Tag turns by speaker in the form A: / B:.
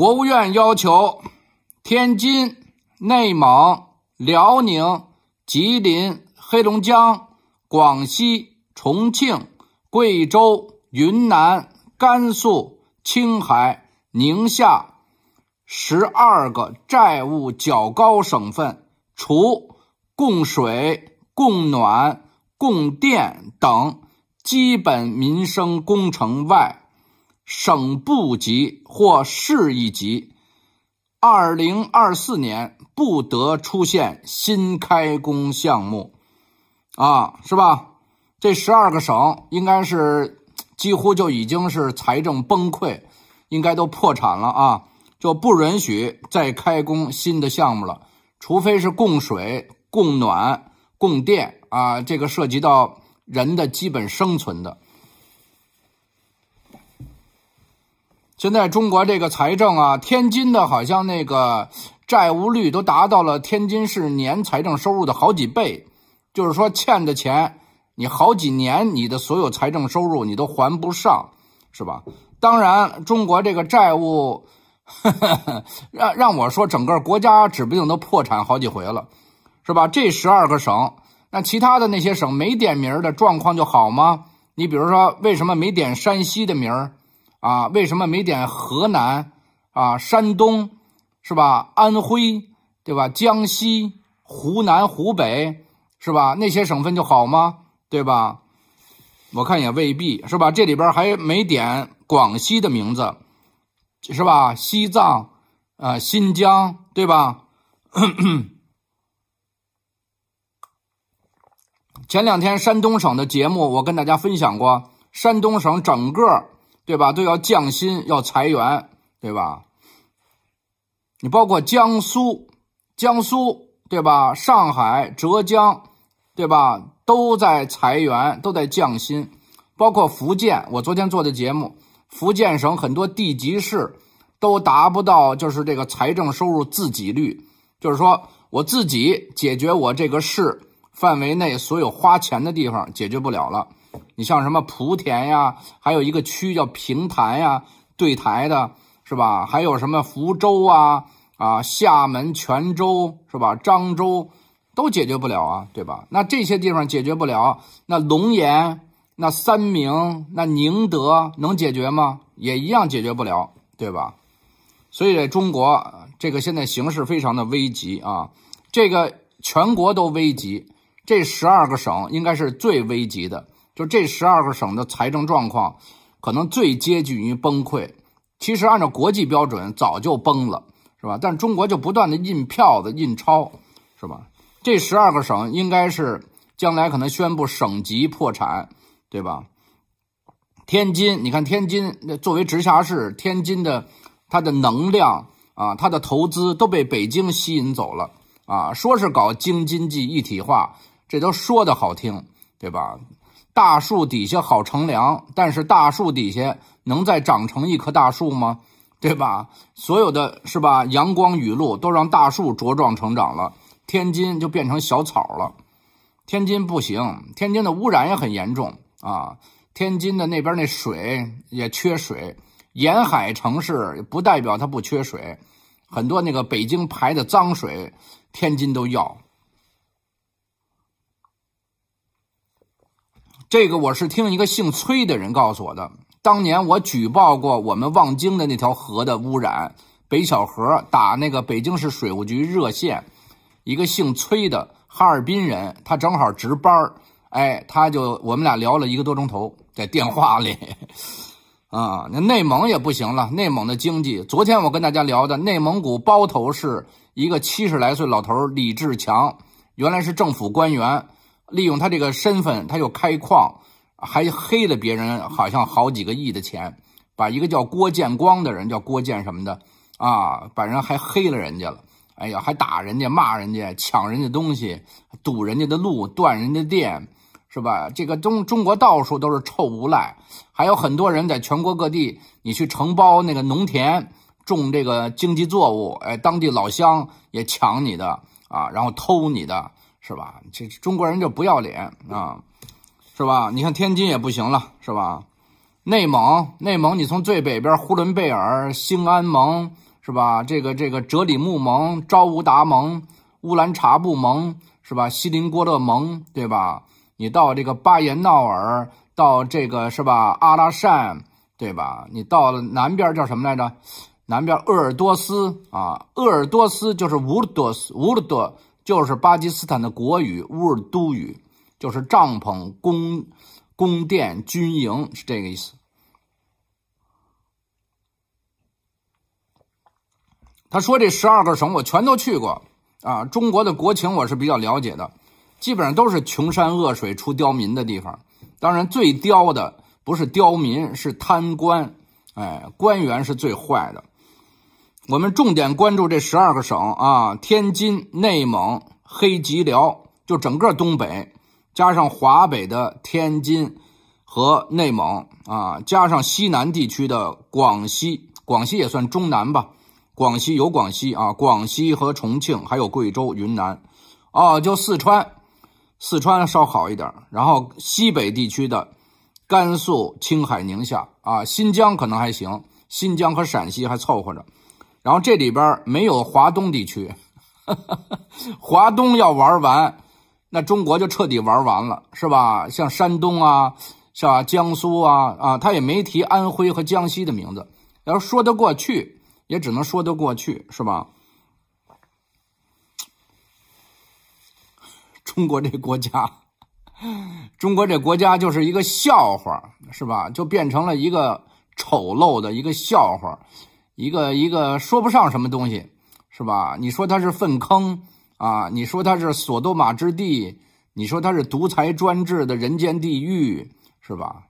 A: 国务院要求，天津、内蒙、辽宁、吉林、黑龙江、广西、重庆、贵州、云南、甘肃、青海、宁夏十二个债务较高省份，除供水、供暖、供电等基本民生工程外。省部级或市一级，二零二四年不得出现新开工项目，啊，是吧？这十二个省应该是几乎就已经是财政崩溃，应该都破产了啊，就不允许再开工新的项目了，除非是供水、供暖、供电啊，这个涉及到人的基本生存的。现在中国这个财政啊，天津的好像那个债务率都达到了天津市年财政收入的好几倍，就是说欠的钱，你好几年你的所有财政收入你都还不上，是吧？当然，中国这个债务，让让我说，整个国家指不定都破产好几回了，是吧？这十二个省，那其他的那些省没点名的状况就好吗？你比如说，为什么没点山西的名儿？啊，为什么没点河南？啊，山东，是吧？安徽，对吧？江西、湖南、湖北，是吧？那些省份就好吗？对吧？我看也未必，是吧？这里边还没点广西的名字，是吧？西藏，呃，新疆，对吧？前两天山东省的节目，我跟大家分享过，山东省整个。对吧？都要降薪，要裁员，对吧？你包括江苏，江苏对吧？上海、浙江，对吧？都在裁员，都在降薪，包括福建。我昨天做的节目，福建省很多地级市都达不到，就是这个财政收入自给率，就是说我自己解决我这个市。范围内所有花钱的地方解决不了了，你像什么莆田呀，还有一个区叫平潭呀、对台的，是吧？还有什么福州啊、啊厦门、泉州，是吧？漳州都解决不了啊，对吧？那这些地方解决不了，那龙岩、那三明、那宁德能解决吗？也一样解决不了，对吧？所以在中国，这个现在形势非常的危急啊，这个全国都危急。这十二个省应该是最危急的，就这十二个省的财政状况，可能最接近于崩溃。其实按照国际标准早就崩了，是吧？但中国就不断的印票子、印钞，是吧？这十二个省应该是将来可能宣布省级破产，对吧？天津，你看天津，那作为直辖市，天津的它的能量啊，它的投资都被北京吸引走了，啊，说是搞京津冀一体化。这都说的好听，对吧？大树底下好乘凉，但是大树底下能再长成一棵大树吗？对吧？所有的，是吧？阳光雨露都让大树茁壮成长了，天津就变成小草了。天津不行，天津的污染也很严重啊。天津的那边那水也缺水，沿海城市不代表它不缺水，很多那个北京排的脏水，天津都要。这个我是听一个姓崔的人告诉我的。当年我举报过我们望京的那条河的污染，北小河，打那个北京市水务局热线，一个姓崔的哈尔滨人，他正好值班儿，哎，他就我们俩聊了一个多钟头，在电话里。啊，那内蒙也不行了，内蒙的经济，昨天我跟大家聊的内蒙古包头市一个七十来岁老头李志强，原来是政府官员。利用他这个身份，他又开矿，还黑了别人，好像好几个亿的钱，把一个叫郭建光的人，叫郭建什么的，啊，把人还黑了人家了。哎呀，还打人家、骂人家、抢人家东西、堵人家的路、断人家电，是吧？这个中中国到处都是臭无赖，还有很多人在全国各地，你去承包那个农田种这个经济作物，哎，当地老乡也抢你的啊，然后偷你的。是吧？这中国人就不要脸啊，是吧？你看天津也不行了，是吧？内蒙，内蒙，你从最北边呼伦贝尔、兴安盟，是吧？这个这个哲里木盟、昭乌达盟、乌兰察布盟，是吧？锡林郭勒盟，对吧？你到这个巴彦淖尔，到这个是吧？阿拉善，对吧？你到了南边叫什么来着？南边鄂尔多斯啊，鄂尔多斯就是乌尔多斯，乌尔多。就是巴基斯坦的国语乌尔都语，就是帐篷、宫、宫殿、军营，是这个意思。他说这十二个省我全都去过啊，中国的国情我是比较了解的，基本上都是穷山恶水出刁民的地方。当然，最刁的不是刁民，是贪官。哎，官员是最坏的。我们重点关注这十二个省啊，天津、内蒙、黑吉辽，就整个东北，加上华北的天津和内蒙啊，加上西南地区的广西，广西也算中南吧。广西有广西啊，广西和重庆还有贵州、云南，哦，就四川，四川稍好一点。然后西北地区的甘肃、青海、宁夏啊，新疆可能还行，新疆和陕西还凑合着。然后这里边没有华东地区，华东要玩完，那中国就彻底玩完了，是吧？像山东啊，像江苏啊，啊，他也没提安徽和江西的名字，要说得过去，也只能说得过去，是吧？中国这国家，中国这国家就是一个笑话，是吧？就变成了一个丑陋的一个笑话。一个一个说不上什么东西，是吧？你说它是粪坑啊，你说它是索多玛之地，你说它是独裁专制的人间地狱，是吧？